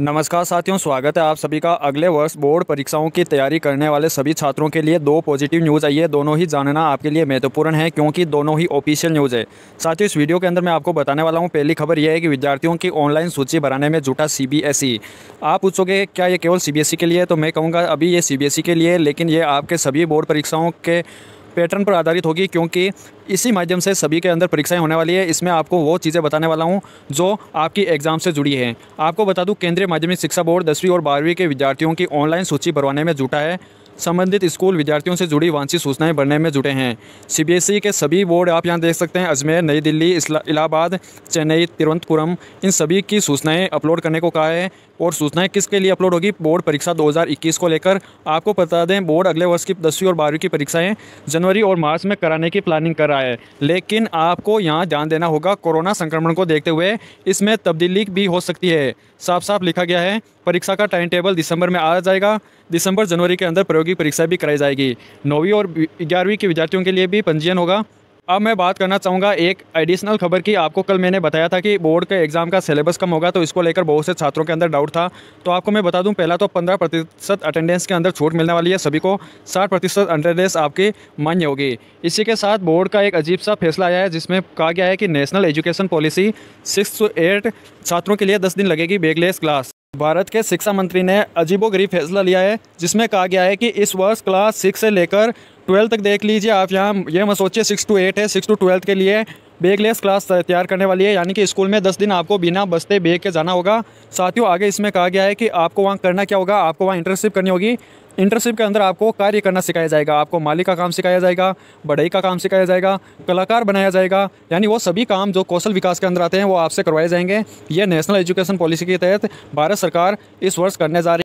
नमस्कार साथियों स्वागत है आप सभी का अगले वर्ष बोर्ड परीक्षाओं की तैयारी करने वाले सभी छात्रों के लिए दो पॉजिटिव न्यूज़ आई है दोनों ही जानना आपके लिए महत्वपूर्ण है क्योंकि दोनों ही ऑफिशियल न्यूज़ है साथियों इस वीडियो के अंदर मैं आपको बताने वाला हूं पहली खबर यह है कि विद्यार्थियों की ऑनलाइन सूची बनाने में जुटा सी आप पूछोगे क्या ये केवल सी के लिए तो मैं कहूँगा अभी ये सी के लिए लेकिन ये आपके सभी बोर्ड परीक्षाओं के पैटर्न पर आधारित होगी क्योंकि इसी माध्यम से सभी के अंदर परीक्षाएं होने वाली है इसमें आपको वो चीज़ें बताने वाला हूँ जो आपकी एग्ज़ाम से जुड़ी हैं आपको बता दूँ केंद्रीय माध्यमिक शिक्षा बोर्ड दसवीं और बारहवीं के विद्यार्थियों की ऑनलाइन सूची भरवाने में जुटा है संबंधित स्कूल विद्यार्थियों से जुड़ी वांछित सूचनाएं भरने में जुटे हैं सीबीएसई के सभी बोर्ड आप यहाँ देख सकते हैं अजमेर नई दिल्ली इलाहाबाद चेन्नई तिरुवनंतपुरम इन सभी की सूचनाएं अपलोड करने को कहा है और सूचनाएं किसके लिए अपलोड होगी बोर्ड परीक्षा 2021 को लेकर आपको बता दें बोर्ड अगले वर्ष की दसवीं और बारहवीं की परीक्षाएँ जनवरी और मार्च में कराने की प्लानिंग कर रहा है लेकिन आपको यहाँ ध्यान देना होगा कोरोना संक्रमण को देखते हुए इसमें तब्दीली भी हो सकती है साफ साफ लिखा गया है परीक्षा का टाइम टेबल दिसंबर में आ जाएगा दिसंबर जनवरी के अंदर प्रायोगिक परीक्षा भी कराई जाएगी नौवीं और ग्यारहवीं के विद्यार्थियों के लिए भी पंजीयन होगा अब मैं बात करना चाहूँगा एक एडिशनल खबर की आपको कल मैंने बताया था कि बोर्ड के एग्ज़ाम का सिलेबस कम होगा तो इसको लेकर बहुत से छात्रों के अंदर डाउट था तो आपको मैं बता दूं पहला तो 15 प्रतिशत अटेंडेंस के अंदर छूट मिलने वाली है सभी को 60 प्रतिशत अटेंडेंस आपकी मान्य होगी इसी के साथ बोर्ड का एक अजीब सा फैसला आया है जिसमें कहा गया है कि national education policy six to eight छात्रों के लिए दस दिन लगेगी बेगलेस क्लास भारत के शिक्षा मंत्री ने अजीबोगरीब फैसला लिया है जिसमें कहा गया है कि इस वर्ष क्लास सिक्स से लेकर ट्वेल्थ तक देख लीजिए आप यहाँ ये मैं सोचिए सिक्स टू एट है सिक्स टू ट्वेल्थ के लिए बेगलेस क्लास तैयार करने वाली है यानी कि स्कूल में दस दिन आपको बिना बस्ते बेग के जाना होगा साथियों आगे इसमें कहा गया है कि आपको वहाँ करना क्या होगा आपको वहाँ इंटर्नशिप करनी होगी इंटर्नशिप के अंदर आपको कार्य करना सिखाया जाएगा आपको मालिक का काम सिखाया जाएगा बढ़ई का काम सिखाया जाएगा कलाकार बनाया जाएगा यानी वो सभी काम जो कौशल विकास के अंदर आते हैं वो आपसे करवाए जाएंगे ये नेशनल एजुकेशन पॉलिसी के तहत भारत सरकार इस वर्ष करने जा रही